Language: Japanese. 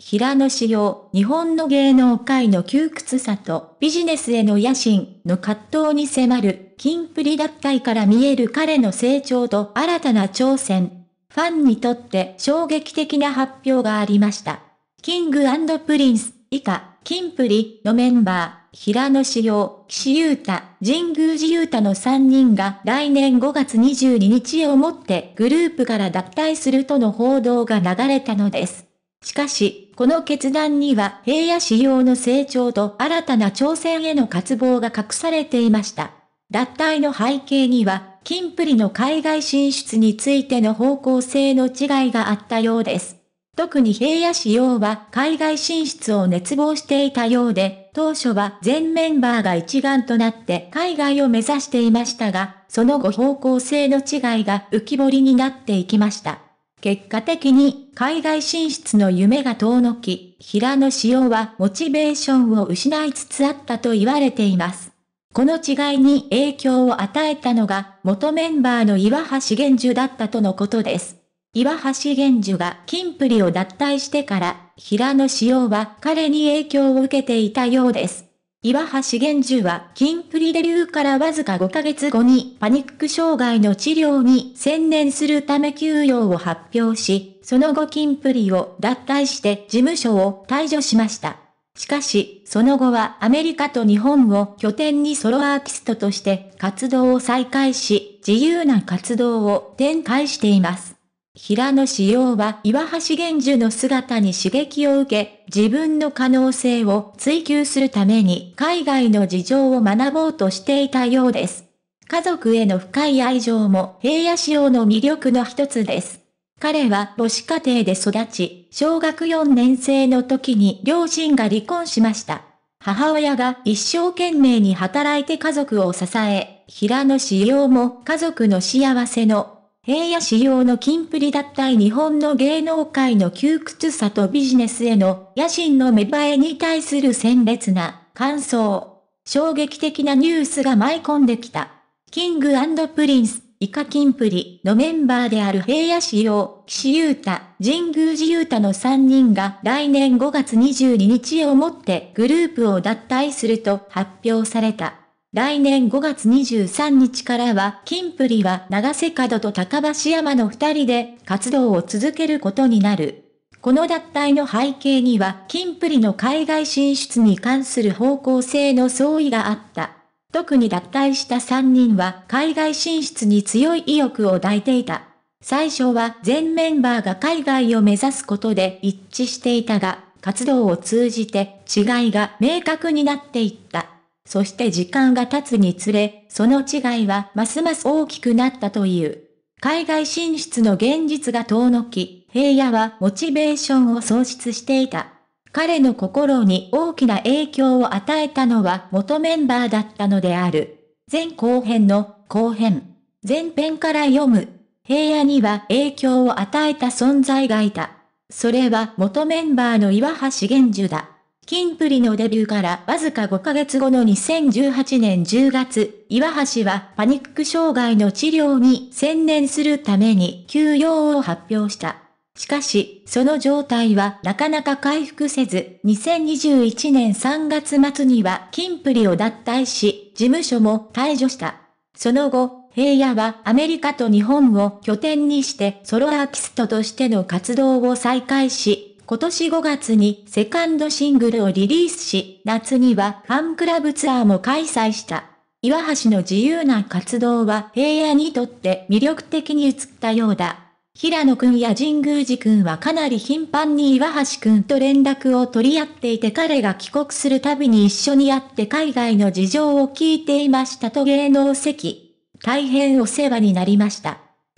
平野紫耀、日本の芸能界の窮屈さとビジネスへの野心の葛藤に迫る、金プリ脱退から見える彼の成長と新たな挑戦。ファンにとって衝撃的な発表がありました。キングプリンス、以下、金プリのメンバー、平野紫耀、岸優太、神宮寺優太の3人が来年5月22日をもってグループから脱退するとの報道が流れたのです。しかし、この決断には平野仕様の成長と新たな挑戦への渇望が隠されていました。脱退の背景には、金プリの海外進出についての方向性の違いがあったようです。特に平野仕様は海外進出を熱望していたようで、当初は全メンバーが一丸となって海外を目指していましたが、その後方向性の違いが浮き彫りになっていきました。結果的に海外進出の夢が遠のき、平野紫耀はモチベーションを失いつつあったと言われています。この違いに影響を与えたのが元メンバーの岩橋玄樹だったとのことです。岩橋玄樹が金プリを脱退してから、平野紫耀は彼に影響を受けていたようです。岩橋玄樹は、金プリデビューからわずか5ヶ月後に、パニック障害の治療に専念するため休養を発表し、その後金プリを脱退して事務所を退場しました。しかし、その後はアメリカと日本を拠点にソロアーティストとして活動を再開し、自由な活動を展開しています。平野紫耀は岩橋玄樹の姿に刺激を受け、自分の可能性を追求するために海外の事情を学ぼうとしていたようです。家族への深い愛情も平野紫耀の魅力の一つです。彼は母子家庭で育ち、小学4年生の時に両親が離婚しました。母親が一生懸命に働いて家族を支え、平野紫耀も家族の幸せの平野仕様の金プリ脱退日本の芸能界の窮屈さとビジネスへの野心の芽生えに対する鮮烈な感想。衝撃的なニュースが舞い込んできた。キングプリンス、イカキンプリのメンバーである平野仕様、岸優太、神宮寺優太の3人が来年5月22日をもってグループを脱退すると発表された。来年5月23日からは、金プリは長瀬角と高橋山の二人で活動を続けることになる。この脱退の背景には、金プリの海外進出に関する方向性の相違があった。特に脱退した3人は海外進出に強い意欲を抱いていた。最初は全メンバーが海外を目指すことで一致していたが、活動を通じて違いが明確になっていった。そして時間が経つにつれ、その違いはますます大きくなったという。海外進出の現実が遠のき、平野はモチベーションを喪失していた。彼の心に大きな影響を与えたのは元メンバーだったのである。前後編の後編。前編から読む。平野には影響を与えた存在がいた。それは元メンバーの岩橋玄樹だ。キンプリのデビューからわずか5ヶ月後の2018年10月、岩橋はパニック障害の治療に専念するために休養を発表した。しかし、その状態はなかなか回復せず、2021年3月末にはキンプリを脱退し、事務所も退場した。その後、平野はアメリカと日本を拠点にしてソロアーティストとしての活動を再開し、今年5月にセカンドシングルをリリースし、夏にはファンクラブツアーも開催した。岩橋の自由な活動は平野にとって魅力的に映ったようだ。平野くんや神宮寺くんはかなり頻繁に岩橋くんと連絡を取り合っていて彼が帰国するたびに一緒に会って海外の事情を聞いていましたと芸能席。大変お世話になりました。